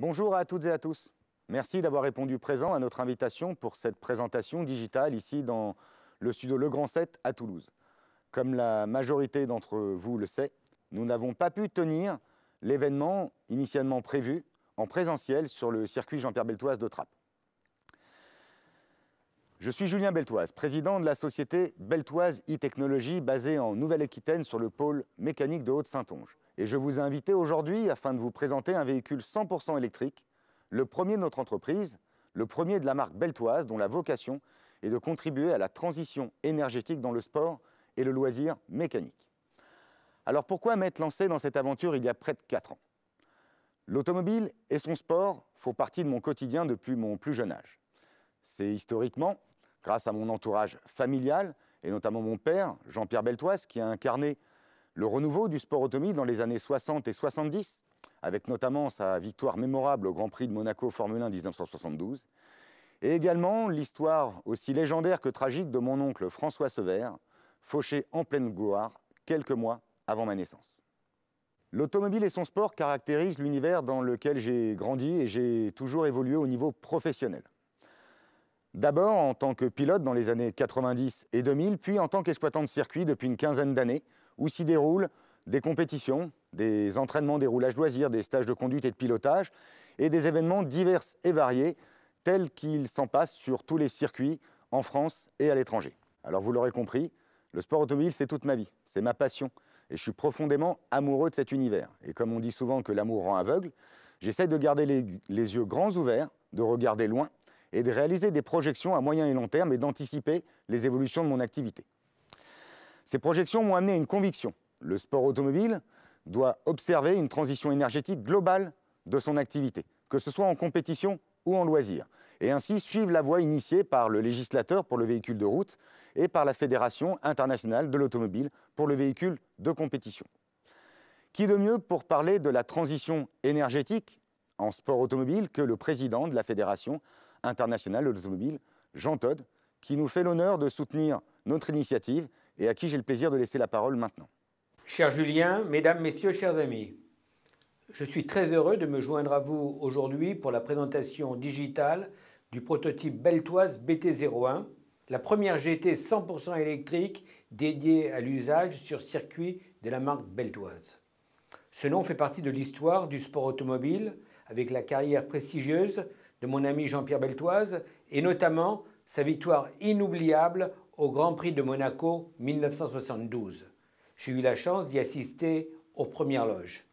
Bonjour à toutes et à tous. Merci d'avoir répondu présent à notre invitation pour cette présentation digitale ici dans le studio Le Grand 7 à Toulouse. Comme la majorité d'entre vous le sait, nous n'avons pas pu tenir l'événement initialement prévu en présentiel sur le circuit Jean-Pierre Beltoise de Trappes. Je suis Julien Beltoise, président de la société Beltoise e-Technologie basée en Nouvelle-Aquitaine sur le pôle mécanique de Haute-Saintonge. Et je vous ai invité aujourd'hui afin de vous présenter un véhicule 100% électrique, le premier de notre entreprise, le premier de la marque Beltoise dont la vocation est de contribuer à la transition énergétique dans le sport et le loisir mécanique. Alors pourquoi m'être lancé dans cette aventure il y a près de 4 ans L'automobile et son sport font partie de mon quotidien depuis mon plus jeune âge. C'est historiquement grâce à mon entourage familial, et notamment mon père, Jean-Pierre Beltoise, qui a incarné le renouveau du sport automobile dans les années 60 et 70, avec notamment sa victoire mémorable au Grand Prix de Monaco Formule 1 1972, et également l'histoire aussi légendaire que tragique de mon oncle François Sever, fauché en pleine gloire quelques mois avant ma naissance. L'automobile et son sport caractérisent l'univers dans lequel j'ai grandi et j'ai toujours évolué au niveau professionnel. D'abord en tant que pilote dans les années 90 et 2000, puis en tant qu'exploitant de circuit depuis une quinzaine d'années, où s'y déroulent des compétitions, des entraînements, des roulages loisirs, des stages de conduite et de pilotage, et des événements divers et variés, tels qu'ils s'en passent sur tous les circuits en France et à l'étranger. Alors vous l'aurez compris, le sport automobile, c'est toute ma vie, c'est ma passion, et je suis profondément amoureux de cet univers. Et comme on dit souvent que l'amour rend aveugle, j'essaie de garder les yeux grands ouverts, de regarder loin, et de réaliser des projections à moyen et long terme et d'anticiper les évolutions de mon activité. Ces projections m'ont amené à une conviction. Le sport automobile doit observer une transition énergétique globale de son activité, que ce soit en compétition ou en loisir, et ainsi suivre la voie initiée par le législateur pour le véhicule de route et par la Fédération internationale de l'automobile pour le véhicule de compétition. Qui de mieux pour parler de la transition énergétique en sport automobile que le président de la Fédération international de l'automobile, Jean Todd, qui nous fait l'honneur de soutenir notre initiative et à qui j'ai le plaisir de laisser la parole maintenant. Cher Julien, Mesdames, Messieurs, chers amis, je suis très heureux de me joindre à vous aujourd'hui pour la présentation digitale du prototype Beltoise BT01, la première GT 100% électrique dédiée à l'usage sur circuit de la marque Beltoise. Ce nom fait partie de l'histoire du sport automobile avec la carrière prestigieuse de mon ami Jean-Pierre Beltoise, et notamment sa victoire inoubliable au Grand Prix de Monaco 1972. J'ai eu la chance d'y assister aux premières loges.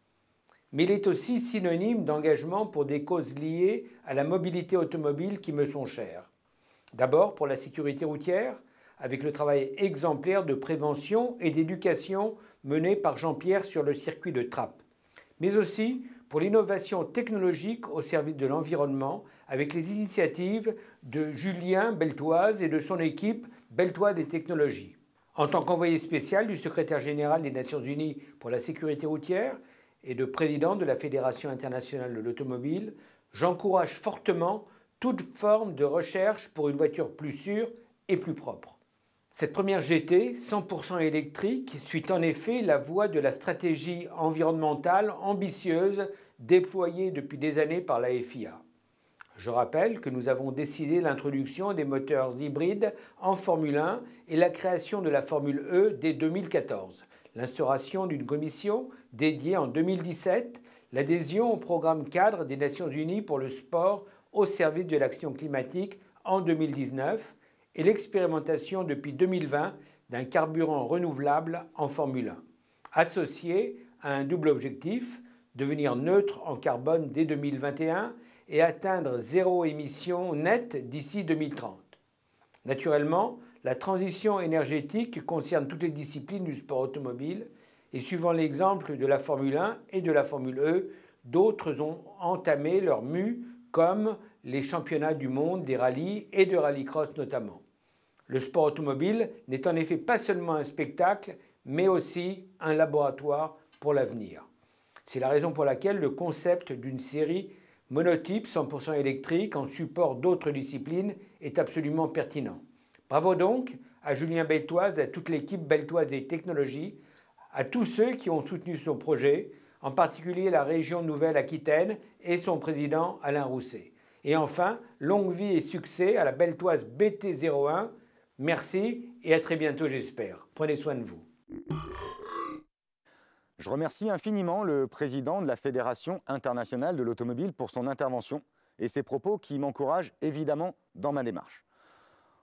Mais il est aussi synonyme d'engagement pour des causes liées à la mobilité automobile qui me sont chères. D'abord pour la sécurité routière, avec le travail exemplaire de prévention et d'éducation mené par Jean-Pierre sur le circuit de trappe mais aussi pour l'innovation technologique au service de l'environnement avec les initiatives de Julien Beltoise et de son équipe Beltoise des technologies. En tant qu'envoyé spécial du secrétaire général des Nations Unies pour la sécurité routière et de président de la Fédération internationale de l'automobile, j'encourage fortement toute forme de recherche pour une voiture plus sûre et plus propre. Cette première GT 100% électrique suit en effet la voie de la stratégie environnementale ambitieuse déployée depuis des années par la FIA. Je rappelle que nous avons décidé l'introduction des moteurs hybrides en Formule 1 et la création de la Formule E dès 2014, l'instauration d'une commission dédiée en 2017, l'adhésion au programme cadre des Nations Unies pour le sport au service de l'action climatique en 2019, et l'expérimentation depuis 2020 d'un carburant renouvelable en Formule 1, associé à un double objectif, devenir neutre en carbone dès 2021 et atteindre zéro émission nette d'ici 2030. Naturellement, la transition énergétique concerne toutes les disciplines du sport automobile et suivant l'exemple de la Formule 1 et de la Formule E, d'autres ont entamé leur mue comme les championnats du monde des rallyes et de rallycross notamment. Le sport automobile n'est en effet pas seulement un spectacle, mais aussi un laboratoire pour l'avenir. C'est la raison pour laquelle le concept d'une série monotype 100% électrique en support d'autres disciplines est absolument pertinent. Bravo donc à Julien Beltoise, à toute l'équipe Beltoise et Technologies, à tous ceux qui ont soutenu son projet, en particulier la région Nouvelle-Aquitaine et son président Alain Rousset. Et enfin, longue vie et succès à la Beltoise BT01 Merci et à très bientôt, j'espère. Prenez soin de vous. Je remercie infiniment le président de la Fédération internationale de l'automobile pour son intervention et ses propos qui m'encouragent évidemment dans ma démarche.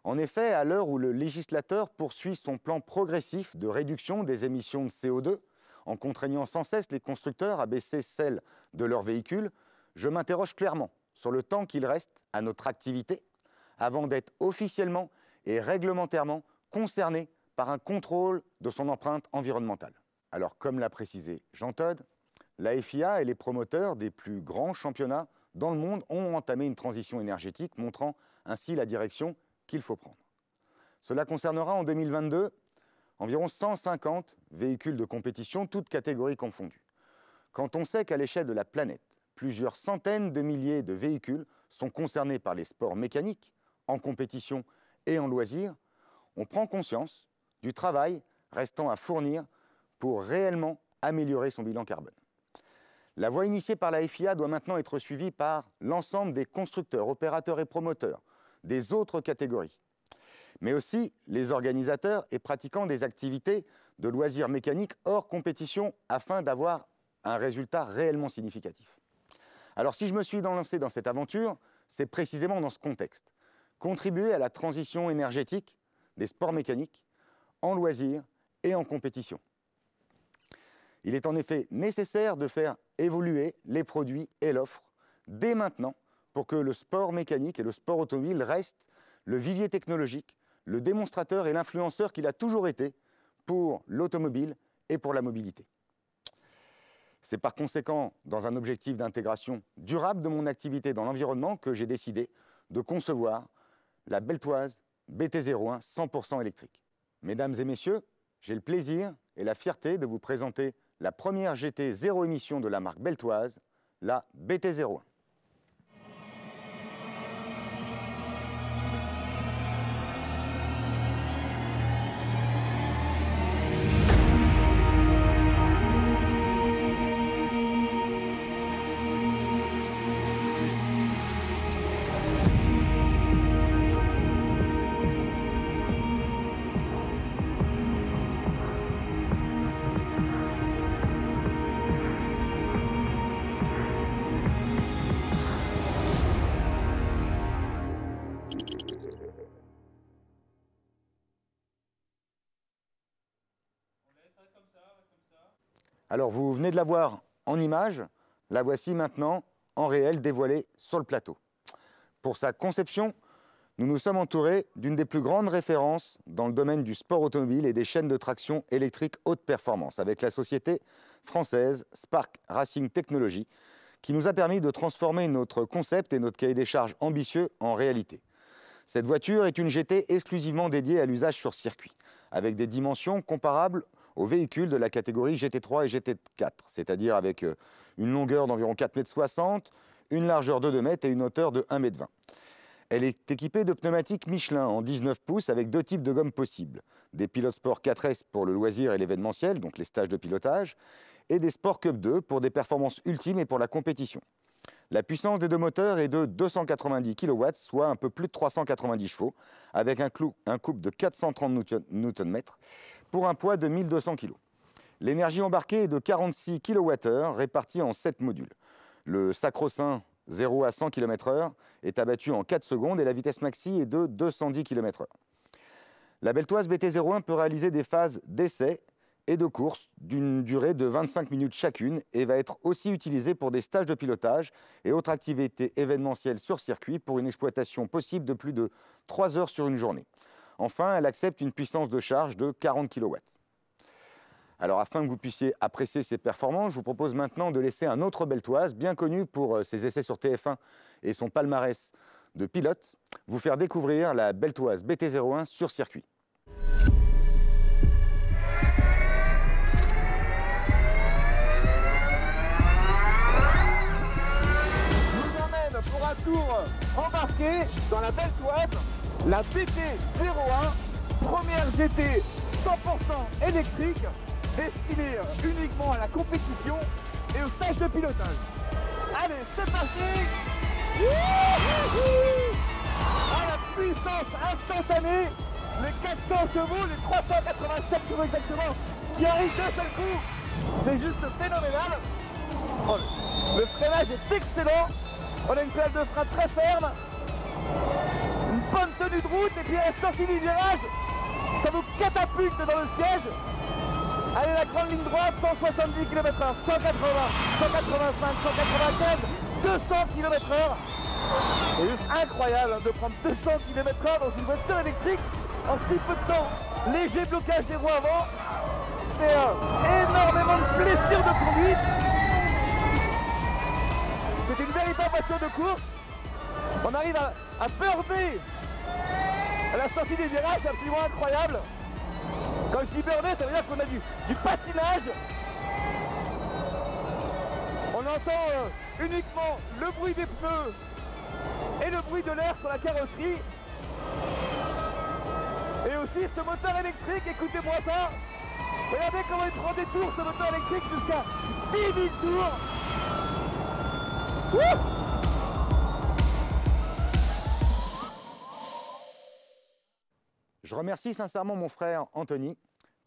En effet, à l'heure où le législateur poursuit son plan progressif de réduction des émissions de CO2, en contraignant sans cesse les constructeurs à baisser celles de leurs véhicules, je m'interroge clairement sur le temps qu'il reste à notre activité avant d'être officiellement est réglementairement concerné par un contrôle de son empreinte environnementale. Alors comme l'a précisé Jean Todd, la FIA et les promoteurs des plus grands championnats dans le monde ont entamé une transition énergétique montrant ainsi la direction qu'il faut prendre. Cela concernera en 2022 environ 150 véhicules de compétition, toutes catégories confondues. Quand on sait qu'à l'échelle de la planète, plusieurs centaines de milliers de véhicules sont concernés par les sports mécaniques en compétition et en loisirs, on prend conscience du travail restant à fournir pour réellement améliorer son bilan carbone. La voie initiée par la FIA doit maintenant être suivie par l'ensemble des constructeurs, opérateurs et promoteurs des autres catégories, mais aussi les organisateurs et pratiquants des activités de loisirs mécaniques hors compétition afin d'avoir un résultat réellement significatif. Alors si je me suis lancé dans cette aventure, c'est précisément dans ce contexte contribuer à la transition énergétique des sports mécaniques en loisirs et en compétition. Il est en effet nécessaire de faire évoluer les produits et l'offre dès maintenant pour que le sport mécanique et le sport automobile restent le vivier technologique, le démonstrateur et l'influenceur qu'il a toujours été pour l'automobile et pour la mobilité. C'est par conséquent dans un objectif d'intégration durable de mon activité dans l'environnement que j'ai décidé de concevoir la Beltoise BT01 100% électrique. Mesdames et messieurs, j'ai le plaisir et la fierté de vous présenter la première GT zéro émission de la marque Beltoise, la BT01. Alors vous venez de la voir en image, la voici maintenant en réel dévoilée sur le plateau. Pour sa conception, nous nous sommes entourés d'une des plus grandes références dans le domaine du sport automobile et des chaînes de traction électrique haute performance, avec la société française Spark Racing Technology, qui nous a permis de transformer notre concept et notre cahier des charges ambitieux en réalité. Cette voiture est une GT exclusivement dédiée à l'usage sur circuit, avec des dimensions comparables aux véhicules de la catégorie GT3 et GT4, c'est-à-dire avec euh, une longueur d'environ 4,60 m, une largeur de 2 m et une hauteur de 1,20 m. Elle est équipée de pneumatiques Michelin en 19 pouces avec deux types de gommes possibles. Des pilotes sport 4S pour le loisir et l'événementiel, donc les stages de pilotage, et des Sport Cup 2 pour des performances ultimes et pour la compétition. La puissance des deux moteurs est de 290 kW, soit un peu plus de 390 chevaux, avec un, clou, un couple de 430 Nm pour un poids de 1200 kg. L'énergie embarquée est de 46 kWh répartie en 7 modules. Le sacro-saint 0 à 100 km/h est abattu en 4 secondes et la vitesse maxi est de 210 km/h. La Beltoise BT01 peut réaliser des phases d'essai et de course d'une durée de 25 minutes chacune et va être aussi utilisée pour des stages de pilotage et autres activités événementielles sur circuit pour une exploitation possible de plus de 3 heures sur une journée. Enfin, elle accepte une puissance de charge de 40 kW. Alors afin que vous puissiez apprécier ses performances, je vous propose maintenant de laisser un autre beltoise, bien connu pour euh, ses essais sur TF1 et son palmarès de pilote, vous faire découvrir la beltoise BT01 sur circuit. Nous vous pour un tour embarqué dans la beltoise la BT01, première GT 100% électrique, destinée uniquement à la compétition et aux stage de pilotage. Allez, c'est parti À la puissance instantanée, les 400 chevaux, les 387 chevaux exactement, qui arrivent d'un seul coup, c'est juste phénoménal. Oh, le freinage est excellent, on a une pédale de frein très ferme de route et puis à la sortie du virage, ça vous catapulte dans le siège. Allez, la grande ligne droite, 170 km h 180, 185, 195, 200 km h C'est juste incroyable hein, de prendre 200 km h dans une voiture électrique en si peu de temps. Léger blocage des roues avant. C'est euh, énormément de plaisir de conduite. C'est une véritable voiture de course. On arrive à, à la sortie des virages, est absolument incroyable. Quand je dis burné, ça veut dire qu'on a du, du, patinage. On entend euh, uniquement le bruit des pneus et le bruit de l'air sur la carrosserie. Et aussi ce moteur électrique, écoutez-moi ça. Regardez comment il prend des tours ce moteur électrique jusqu'à 10 000 tours. Je remercie sincèrement mon frère Anthony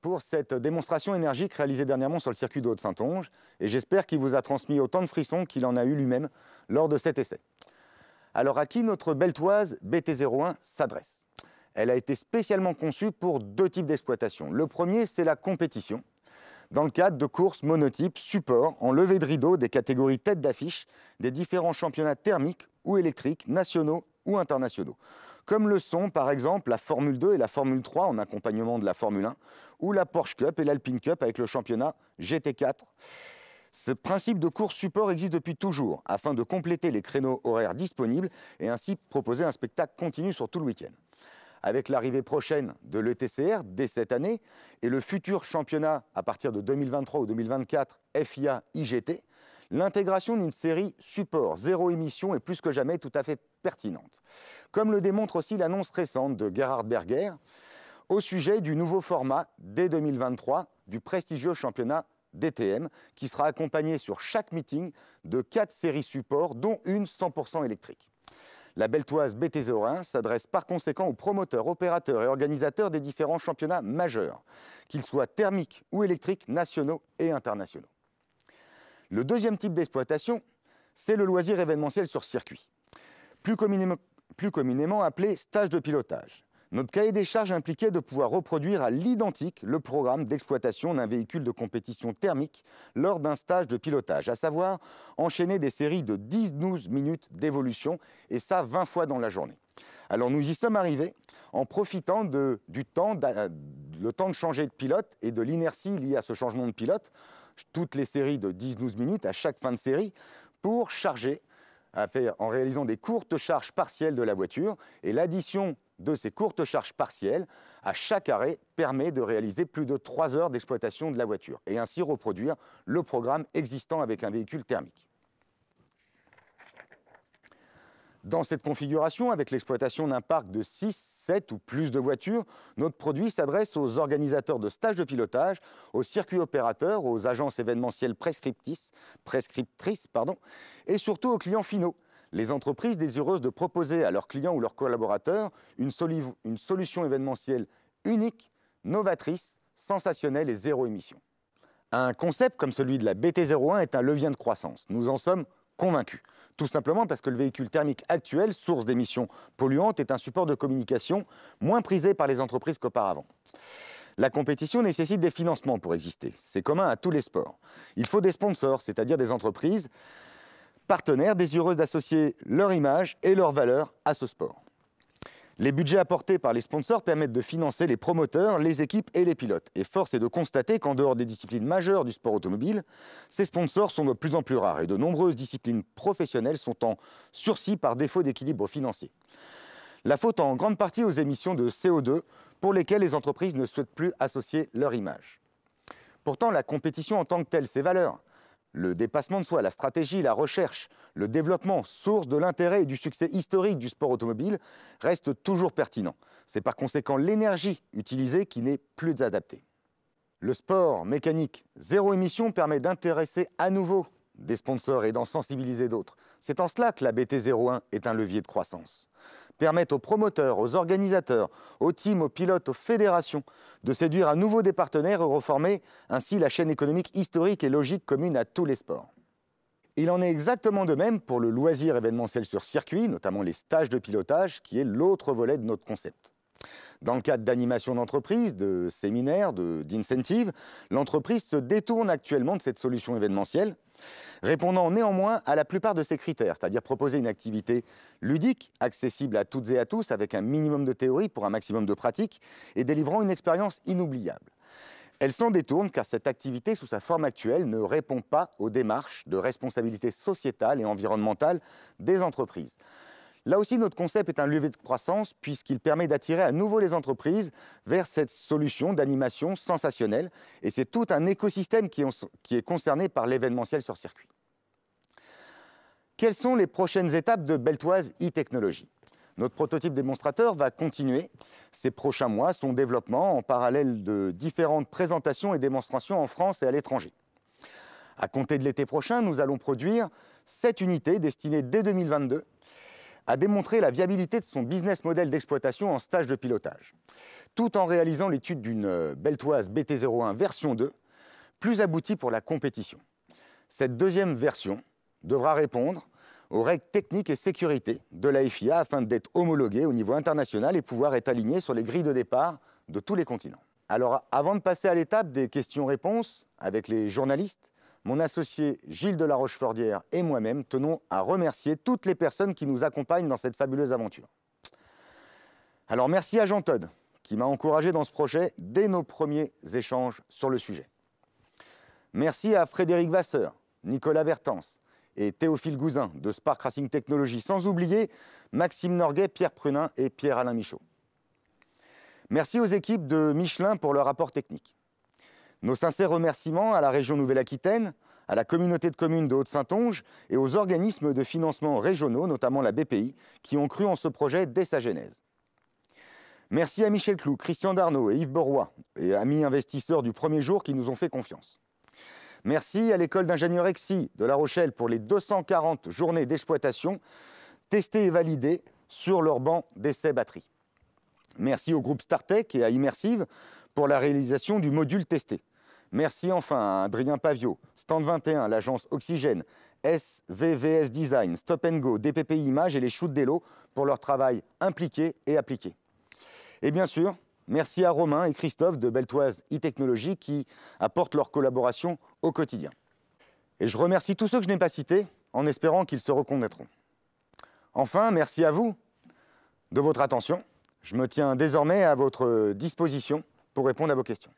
pour cette démonstration énergique réalisée dernièrement sur le circuit de Haute-Saintonge et j'espère qu'il vous a transmis autant de frissons qu'il en a eu lui-même lors de cet essai. Alors à qui notre Beltoise BT01 s'adresse Elle a été spécialement conçue pour deux types d'exploitation. Le premier, c'est la compétition, dans le cadre de courses monotypes support en levée de rideau des catégories tête d'affiche des différents championnats thermiques ou électriques nationaux ou internationaux. Comme le sont par exemple la Formule 2 et la Formule 3 en accompagnement de la Formule 1, ou la Porsche Cup et l'Alpine Cup avec le championnat GT4. Ce principe de course support existe depuis toujours, afin de compléter les créneaux horaires disponibles et ainsi proposer un spectacle continu sur tout le week-end. Avec l'arrivée prochaine de l'ETCR dès cette année et le futur championnat à partir de 2023 ou 2024 FIA-IGT, l'intégration d'une série support zéro émission est plus que jamais tout à fait pertinente. Comme le démontre aussi l'annonce récente de Gerhard Berger au sujet du nouveau format dès 2023 du prestigieux championnat DTM qui sera accompagné sur chaque meeting de quatre séries support dont une 100% électrique. La Beltoise btz s'adresse par conséquent aux promoteurs, opérateurs et organisateurs des différents championnats majeurs, qu'ils soient thermiques ou électriques, nationaux et internationaux. Le deuxième type d'exploitation, c'est le loisir événementiel sur circuit, plus communément, appelé stage de pilotage. Notre cahier des charges impliquait de pouvoir reproduire à l'identique le programme d'exploitation d'un véhicule de compétition thermique lors d'un stage de pilotage, à savoir enchaîner des séries de 10-12 minutes d'évolution, et ça 20 fois dans la journée. Alors nous y sommes arrivés en profitant du temps de changer de pilote et de l'inertie liée à ce changement de pilote toutes les séries de 10-12 minutes à chaque fin de série pour charger en réalisant des courtes charges partielles de la voiture. Et l'addition de ces courtes charges partielles à chaque arrêt permet de réaliser plus de 3 heures d'exploitation de la voiture et ainsi reproduire le programme existant avec un véhicule thermique. Dans cette configuration, avec l'exploitation d'un parc de 6 ou plus de voitures, notre produit s'adresse aux organisateurs de stages de pilotage, aux circuits opérateurs, aux agences événementielles prescriptrices, pardon, et surtout aux clients finaux. Les entreprises désireuses de proposer à leurs clients ou leurs collaborateurs une, une solution événementielle unique, novatrice, sensationnelle et zéro émission. Un concept comme celui de la BT01 est un levier de croissance. Nous en sommes convaincu. Tout simplement parce que le véhicule thermique actuel, source d'émissions polluantes, est un support de communication moins prisé par les entreprises qu'auparavant. La compétition nécessite des financements pour exister. C'est commun à tous les sports. Il faut des sponsors, c'est-à-dire des entreprises partenaires désireuses d'associer leur image et leur valeur à ce sport. Les budgets apportés par les sponsors permettent de financer les promoteurs, les équipes et les pilotes. Et force est de constater qu'en dehors des disciplines majeures du sport automobile, ces sponsors sont de plus en plus rares et de nombreuses disciplines professionnelles sont en sursis par défaut d'équilibre financier. La faute en grande partie aux émissions de CO2 pour lesquelles les entreprises ne souhaitent plus associer leur image. Pourtant, la compétition en tant que telle, ses valeurs, le dépassement de soi, la stratégie, la recherche, le développement, source de l'intérêt et du succès historique du sport automobile, reste toujours pertinent. C'est par conséquent l'énergie utilisée qui n'est plus adaptée. Le sport mécanique zéro émission permet d'intéresser à nouveau des sponsors et d'en sensibiliser d'autres. C'est en cela que la BT01 est un levier de croissance permettent aux promoteurs, aux organisateurs, aux teams, aux pilotes, aux fédérations de séduire à nouveau des partenaires et reformer ainsi la chaîne économique historique et logique commune à tous les sports. Il en est exactement de même pour le loisir événementiel sur circuit, notamment les stages de pilotage, qui est l'autre volet de notre concept. Dans le cadre d'animation d'entreprise, de séminaires, d'incentives, l'entreprise se détourne actuellement de cette solution événementielle répondant néanmoins à la plupart de ces critères, c'est-à-dire proposer une activité ludique, accessible à toutes et à tous, avec un minimum de théorie pour un maximum de pratique, et délivrant une expérience inoubliable. Elle s'en détourne car cette activité, sous sa forme actuelle, ne répond pas aux démarches de responsabilité sociétale et environnementale des entreprises. Là aussi, notre concept est un levier de croissance puisqu'il permet d'attirer à nouveau les entreprises vers cette solution d'animation sensationnelle. Et c'est tout un écosystème qui, est concerné par l'événementiel sur circuit. Quelles sont les prochaines étapes de Beltoise e technology notre prototype démonstrateur va continuer ces prochains mois son développement en parallèle de différentes présentations et démonstrations en France et à l'étranger. À compter de l'été prochain, nous allons produire cette unités destinées dès 2022 a démontré la viabilité de son business model d'exploitation en stage de pilotage, tout en réalisant l'étude d'une euh, Beltoise BT01 version 2, plus aboutie pour la compétition. Cette deuxième version devra répondre aux règles techniques et sécurité de la FIA afin d'être homologuée au niveau international et pouvoir être alignée sur les grilles de départ de tous les continents. Alors avant de passer à l'étape des questions-réponses avec les journalistes, mon associé Gilles de la Rochefordière et moi-même tenons à remercier toutes les personnes qui nous accompagnent dans cette fabuleuse aventure. Alors merci à Jean Todd qui m'a encouragé dans ce projet dès nos premiers échanges sur le sujet. Merci à Frédéric Vasseur, Nicolas Vertens et Théophile Gouzin de Spark Racing Technologies, sans oublier Maxime Norguet, Pierre Prunin et Pierre-Alain Michaud. Merci aux équipes de Michelin pour leur apport technique. Nos sincères remerciements à la région Nouvelle-Aquitaine, à la communauté de communes de haute onge et aux organismes de financement régionaux, notamment la BPI, qui ont cru en ce projet dès sa genèse. Merci à Michel Clou, Christian Darnaud et Yves Borois, et amis investisseurs du premier jour qui nous ont fait confiance. Merci à l'école d'ingénieurs EXI de La Rochelle pour les 240 journées d'exploitation testées et validées sur leur banc d'essai batterie. Merci au groupe StarTech et à Immersive pour la réalisation du module testé. Merci enfin à Adrien Pavio, Stand 21, l'agence Oxygène, SVVS Design, Stop Go, DPP Images et les Shoots Delo pour leur travail impliqué et appliqué. Et bien sûr, merci à Romain et Christophe de Beltoise e-Technologie qui apportent leur collaboration au quotidien. Et je remercie tous ceux que je n'ai pas cités en espérant qu'ils se reconnaîtront. Enfin, merci à vous de votre attention. Je me tiens désormais à votre disposition pour répondre à vos questions.